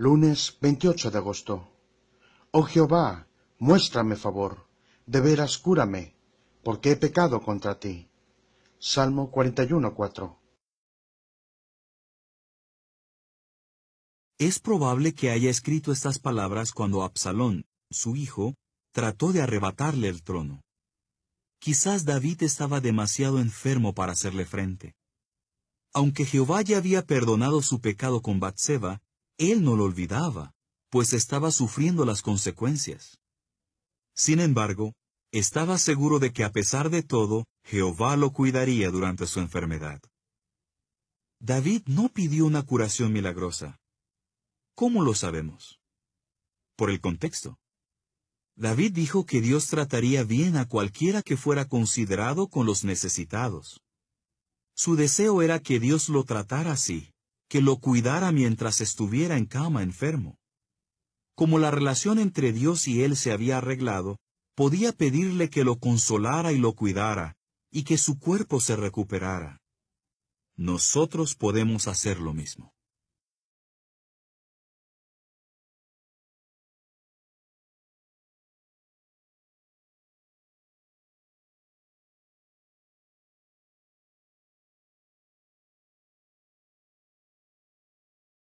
Lunes 28 de agosto. Oh Jehová, muéstrame favor, de veras cúrame, porque he pecado contra ti. Salmo 41.4 Es probable que haya escrito estas palabras cuando Absalón, su hijo, trató de arrebatarle el trono. Quizás David estaba demasiado enfermo para hacerle frente. Aunque Jehová ya había perdonado su pecado con Batseba, él no lo olvidaba, pues estaba sufriendo las consecuencias. Sin embargo, estaba seguro de que a pesar de todo, Jehová lo cuidaría durante su enfermedad. David no pidió una curación milagrosa. ¿Cómo lo sabemos? Por el contexto. David dijo que Dios trataría bien a cualquiera que fuera considerado con los necesitados. Su deseo era que Dios lo tratara así, que lo cuidara mientras estuviera en cama enfermo. Como la relación entre Dios y él se había arreglado, podía pedirle que lo consolara y lo cuidara, y que su cuerpo se recuperara. Nosotros podemos hacer lo mismo.